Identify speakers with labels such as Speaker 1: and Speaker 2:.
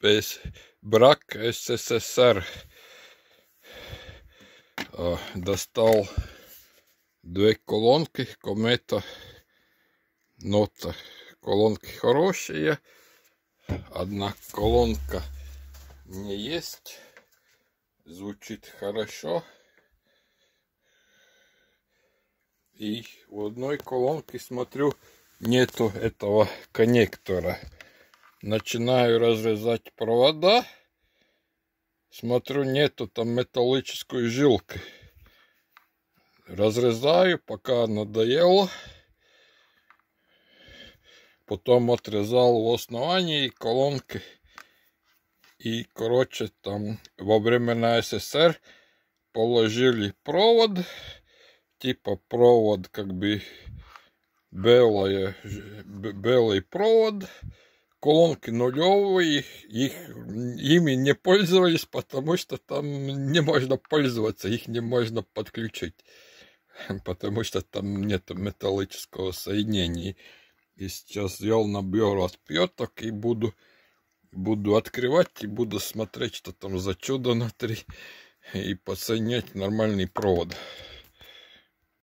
Speaker 1: pēc брак СССР достал две колонки комета нота. Колонки хорошие. Одна колонка не есть. Звучит хорошо. И у одной колонки, смотрю, нету этого коннектора. Начинаю разрезать провода. Смотрю, нету там металлической жилки. Разрезаю, пока надоело. Потом отрезал в основании колонки. И, короче, там во времена СССР положили провод. Типа провод, как бы белое, белый провод колонки нулевые, их, ими не пользовались, потому что там не можно пользоваться, их не можно подключить, потому что там нет металлического соединения. И сейчас я наберу отпеток и буду, буду открывать и буду смотреть, что там за чудо внутри, и подсоединять нормальный провод.